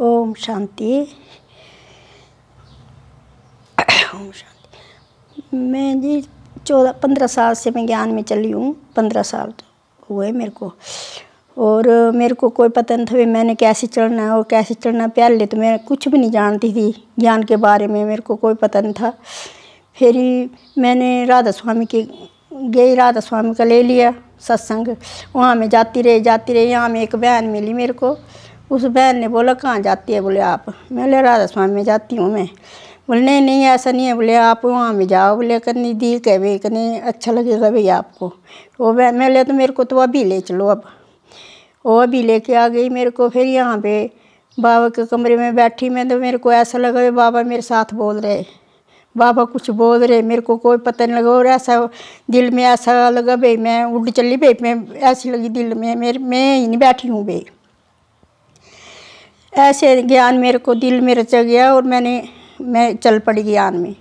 ओम शांति ओम शांति मैं जी चौदह पंद्रह साल से मैं ज्ञान में चली हूँ पंद्रह साल तो हुए मेरे को और मेरे को कोई पता नहीं था भी मैंने कैसे चढ़ना है और कैसे चढ़ना पहले तो मैं कुछ भी नहीं जानती थी ज्ञान के बारे में मेरे को कोई पता नहीं था फिर मैंने राधा स्वामी की गई राधा स्वामी का ले लिया सत्संग वहाँ में जाती रही जाती रही यहाँ में एक बहन मिली मेरे को उस बहन ने बोला कहाँ जाती है बोले आप मैं बोले राधा स्वामी में जाती हूँ मैं बोले नहीं नहीं ऐसा नहीं है बोले आप वहाँ भी जाओ बोले कहीं दी कह भाई कहीं अच्छा लगेगा भाई आपको वो बहन मैं बोले तो मेरे को तो अभी ले चलो अब वो अभी लेके आ गई मेरे को फिर यहाँ पे बाबा के कमरे में बैठी मैं तो मेरे को ऐसा लगा बाबा मेरे साथ बोल रहे बाबा कुछ बोल रहे मेरे को कोई पता नहीं लगा और ऐसा दिल में ऐसा लगा भाई मैं उड़ चली भाई मैं ऐसी लगी दिल में मेरे मैं ही नहीं बैठी हूँ भाई ऐसे ज्ञान मेरे को दिल में रच गया और मैंने मैं चल पड़ी ज्ञान में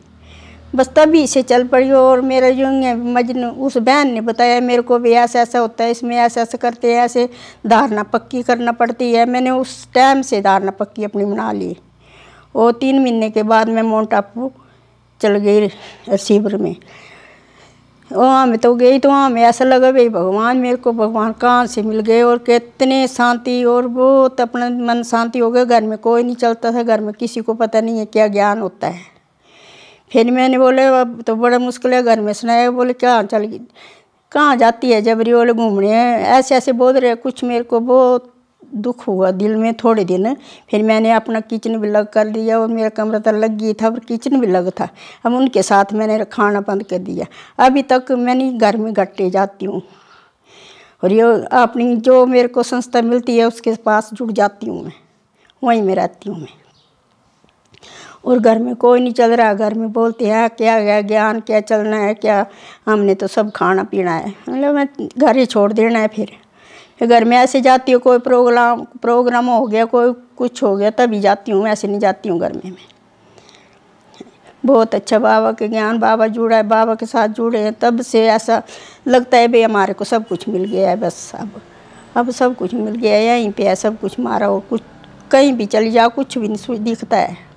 बस तभी से चल पड़ी और मेरा जो है मजन उस बहन ने बताया मेरे को भी ऐसा ऐसा होता है इसमें ऐसा ऐसा करते हैं ऐसे धारणा पक्की करना पड़ती है मैंने उस टाइम से धारणा पक्की अपनी बना ली और तीन महीने के बाद मैं माउंट आपू चल गई शिविर में वहाँ में तो गई तो वहाँ में ऐसा लगा भाई भगवान मेरे को भगवान कहाँ से मिल गए और कितने शांति और बहुत अपना मन शांति हो गया घर में कोई नहीं चलता था घर में किसी को पता नहीं है क्या ज्ञान होता है फिर मैंने बोले अब तो बड़ा मुश्किल है घर में सुनाया बोले क्या चल गई कहाँ जाती है जबरी वाले घूमने ऐसे ऐसे बोल रहे कुछ मेरे को बहुत दुख हुआ दिल में थोड़े दिन फिर मैंने अपना किचन भी लग कर दिया और मेरा कमरा तो लग गया था और किचन भी लग था अब उनके साथ मैंने खाना बंद कर दिया अभी तक मैंने घर में घटे जाती हूँ और ये अपनी जो मेरे को संस्था मिलती है उसके पास जुड़ जाती हूँ मैं वहीं में रहती हूँ मैं और घर में कोई नहीं चल रहा घर में बोलते हैं क्या गया ज्ञान क्या चलना है क्या हमने तो सब खाना पीना है मतलब मैं घर ही छोड़ देना है फिर घर में ऐसे जाती हूँ कोई प्रोग्राम प्रोग्राम हो गया कोई कुछ हो गया तभी जाती हूँ ऐसे नहीं जाती हूँ घर में मैं बहुत अच्छा बाबा के ज्ञान बाबा जुड़ा है बाबा के साथ जुड़े हैं तब से ऐसा लगता है भाई हमारे को सब कुछ मिल गया है बस अब अब सब कुछ मिल गया है यहीं पे है सब कुछ मारा हो कुछ कहीं भी चली जाओ कुछ भी नहीं दिखता है